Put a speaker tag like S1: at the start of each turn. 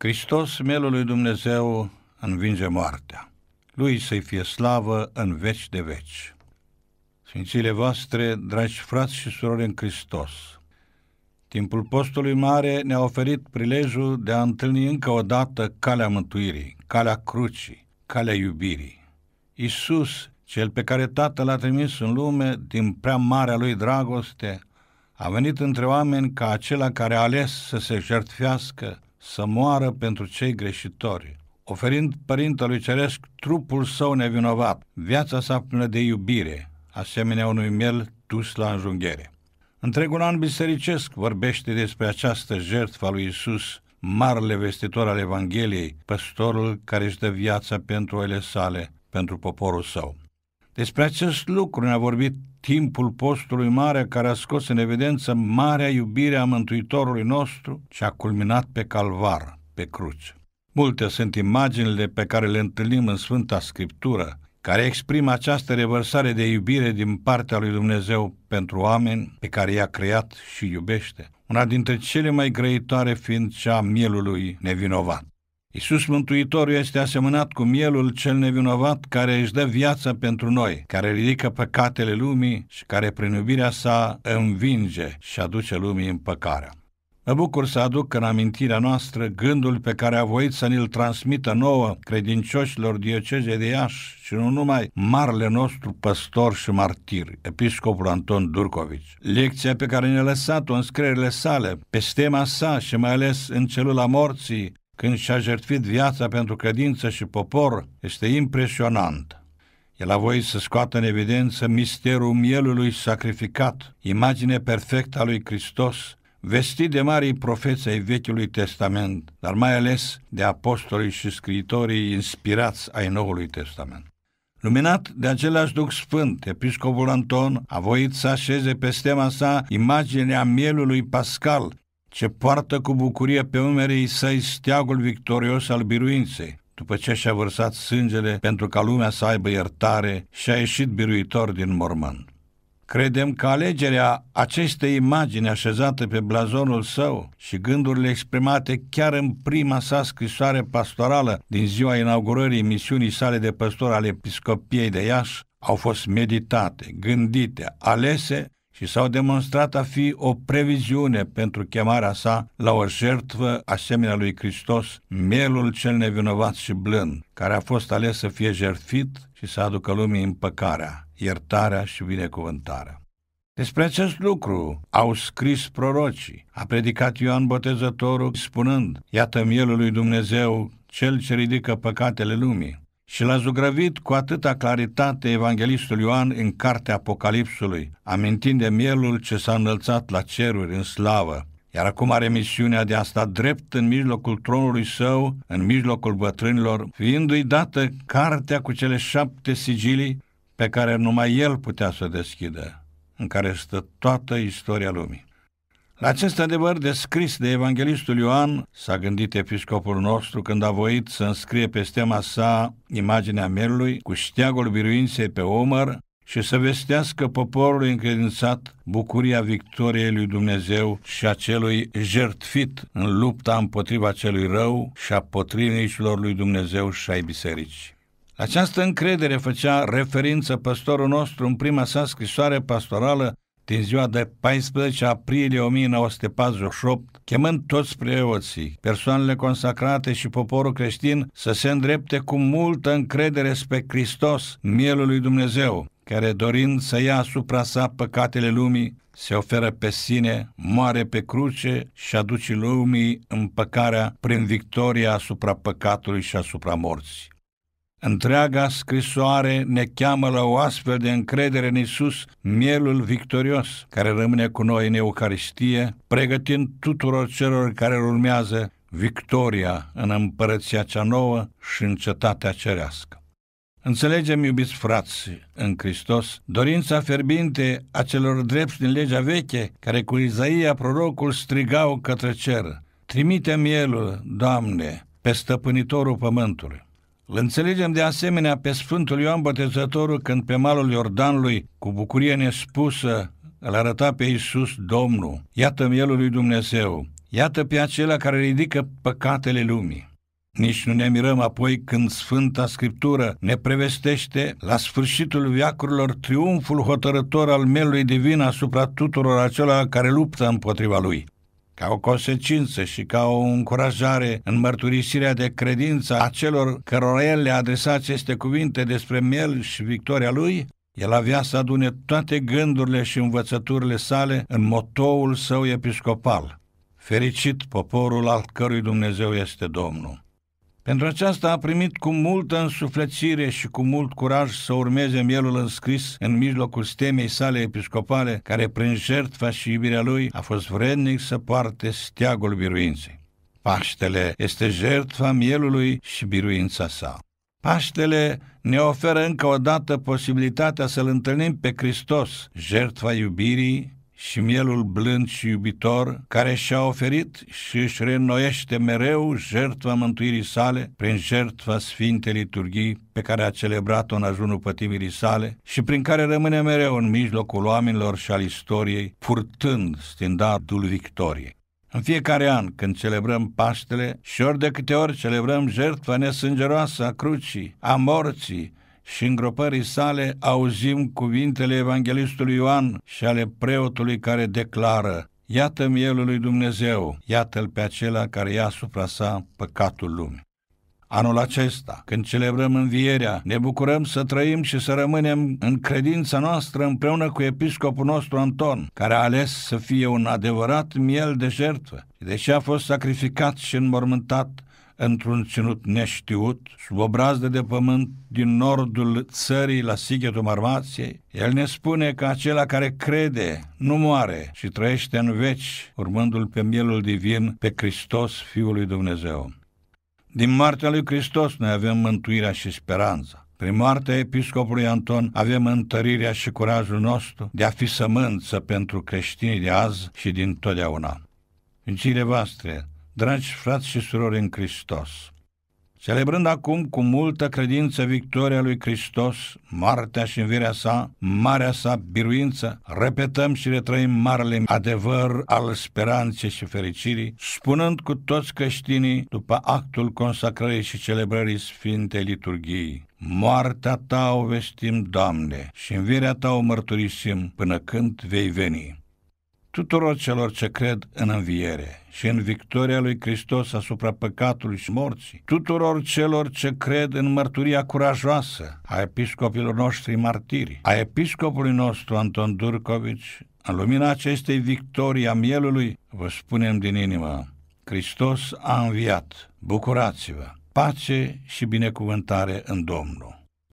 S1: Hristos, mielul lui Dumnezeu, învinge moartea. Lui să-i fie slavă în veci de veci. Sfințile voastre, dragi frați și surori în Hristos, timpul postului mare ne-a oferit prilejul de a întâlni încă o dată calea mântuirii, calea crucii, calea iubirii. Iisus, cel pe care Tatăl a trimis în lume din prea marea lui dragoste, a venit între oameni ca acela care a ales să se jertfească să moară pentru cei greșitori, oferind Părintelui Ceresc trupul său nevinovat, viața sa plină de iubire, asemenea unui miel dus la înjunghiere. Întregul an bisericesc vorbește despre această jertfă a lui Isus, marele vestitor al Evangheliei, păstorul care își dă viața pentru ele sale, pentru poporul său. Despre acest lucru ne-a vorbit timpul postului mare care a scos în evidență marea iubire a Mântuitorului nostru și a culminat pe calvar, pe cruce. Multe sunt imaginile pe care le întâlnim în Sfânta Scriptură, care exprimă această revărsare de iubire din partea lui Dumnezeu pentru oameni pe care i-a creat și iubește, una dintre cele mai grăitoare fiind cea a mielului nevinovat. Iisus Mântuitorul este asemănat cu mielul cel nevinovat care își dă viața pentru noi, care ridică păcatele lumii și care prin iubirea sa învinge și aduce lumii în păcarea. Mă bucur să aduc în amintirea noastră gândul pe care a voit să ne-l transmită nouă credincioșilor dioceze de Iași și nu numai marele nostru păstor și martir, episcopul Anton Durcovici. Lecția pe care ne-a lăsat-o în scrierile sale, pe tema sa și mai ales în celula morții, când și-a jertfit viața pentru credință și popor, este impresionant. El a voit să scoată în evidență misterul mielului sacrificat, imagine perfectă a lui Hristos, vestit de marii profeții ai Vechiului Testament, dar mai ales de apostolii și scriitorii inspirați ai Noului Testament. Luminat de același Duh Sfânt, episcopul Anton a voit să așeze pe stema sa imaginea mielului pascal, ce poartă cu bucurie pe umerii săi steagul victorios al biruinței, după ce și-a vărsat sângele pentru ca lumea să aibă iertare și a ieșit biruitor din mormânt. Credem că alegerea acestei imagini așezate pe blazonul său și gândurile exprimate chiar în prima sa scrisoare pastorală din ziua inaugurării misiunii sale de păstor al Episcopiei de Iași au fost meditate, gândite, alese și s-au demonstrat a fi o previziune pentru chemarea sa la o jertfă asemenea lui Hristos, mielul cel nevinovat și blând, care a fost ales să fie jertfit și să aducă lumii împăcarea, iertarea și binecuvântarea. Despre acest lucru au scris prorocii. A predicat Ioan Botezătorul spunând, Iată mielul lui Dumnezeu, cel ce ridică păcatele lumii. Și l-a zugrăvit cu atâta claritate evanghelistul Ioan în cartea Apocalipsului, amintind de mielul ce s-a înălțat la ceruri în slavă, iar acum are misiunea de a sta drept în mijlocul tronului său, în mijlocul bătrânilor, fiindu-i dată cartea cu cele șapte sigilii pe care numai el putea să o deschidă, în care stă toată istoria lumii. La acest adevăr descris de evanghelistul Ioan, s-a gândit episcopul nostru când a voit să înscrie pe stema sa imaginea merului cu șteagul biruinței pe omăr și să vestească poporului încredințat bucuria victoriei lui Dumnezeu și a celui jertfit în lupta împotriva celui rău și a potrivnicilor lui Dumnezeu și ai bisericii. Această încredere făcea referință păstorul nostru în prima sa scrisoare pastorală din ziua de 14 aprilie 1948, chemând toți preoții, persoanele consacrate și poporul creștin să se îndrepte cu multă încredere spre Hristos, mielul lui Dumnezeu, care dorind să ia asupra sa păcatele lumii, se oferă pe sine, moare pe cruce și aduce lumii împăcarea prin victoria asupra păcatului și asupra morții. Întreaga scrisoare ne cheamă la o astfel de încredere în Isus, mielul victorios, care rămâne cu noi în Eucaristie, pregătind tuturor celor care îl urmează victoria în împărăția cea nouă și în cetatea cerească. Înțelegem, iubiți frați, în Hristos, dorința ferbinte a celor drepți din legea veche, care cu Izaia prorocul strigau către cer, Trimite mielul, Doamne, pe stăpânitorul pământului. Îl înțelegem de asemenea pe Sfântul Ioan Botezătorul când pe malul Iordanului, cu bucurie nespusă, îl arăta pe Iisus Domnul, iată mielul lui Dumnezeu, iată pe acela care ridică păcatele lumii. Nici nu ne mirăm apoi când Sfânta Scriptură ne prevestește la sfârșitul viacurilor triumful hotărător al melului divin asupra tuturor acelora care luptă împotriva lui ca o consecință și ca o încurajare în mărturisirea de credință a celor cărora el le adresa aceste cuvinte despre miel și victoria lui, el avea să adune toate gândurile și învățăturile sale în motoul său episcopal. Fericit poporul al cărui Dumnezeu este Domnul! Pentru aceasta a primit cu multă însuflețire și cu mult curaj să urmeze mielul înscris în mijlocul stemei sale episcopale, care prin jertfa și iubirea lui a fost vrednic să poarte steagul biruinței. Paștele este jertfa mielului și biruința sa. Paștele ne oferă încă o dată posibilitatea să-L întâlnim pe Hristos, jertfa iubirii, și mielul blând și iubitor, care și-a oferit și își reînnoiește mereu jertfa mântuirii sale prin jertfa Sfintei Liturghii pe care a celebrat-o în ajunul pătimirii sale și prin care rămâne mereu în mijlocul oamenilor și al istoriei, purtând stindardul victoriei. În fiecare an, când celebrăm Paștele, și ori de câte ori celebrăm jertfa nesângeroasă a crucii, a morții, și îngropării sale auzim cuvintele Evanghelistului Ioan și ale preotului care declară Iată mielul lui Dumnezeu, iată-l pe acela care ia asupra sa păcatul lumii. Anul acesta, când celebrăm învierea, ne bucurăm să trăim și să rămânem în credința noastră împreună cu episcopul nostru Anton, care a ales să fie un adevărat miel de jertfă. Deși a fost sacrificat și înmormântat, într-un ținut neștiut, sub o brazdă de pământ din nordul țării la Sighetul Marmației, el ne spune că acela care crede nu moare și trăiește în veci, urmându-l pe mielul divin, pe Hristos, Fiul lui Dumnezeu. Din moartea lui Hristos noi avem mântuirea și speranța. Prin moartea episcopului Anton avem întărirea și curajul nostru de a fi sămânță pentru creștinii de azi și din totdeauna. În cile voastre, Dragi frați și surori în Hristos, celebrând acum cu multă credință victoria lui Hristos, moartea și învirea sa, marea sa biruință, repetăm și retrăim marele adevăr al speranței și fericirii, spunând cu toți creștinii după actul consacrării și celebrării Sfintei Liturghii. Moartea ta o vestim, Doamne, și învirea ta o mărturisim până când vei veni tuturor celor ce cred în înviere și în victoria lui Hristos asupra păcatului și morții, tuturor celor ce cred în mărturia curajoasă a episcopilor noștri martiri, a episcopului nostru Anton Durcovici, în lumina acestei victorii a mielului, vă spunem din inimă, Hristos a înviat, bucurați-vă, pace și binecuvântare în Domnul.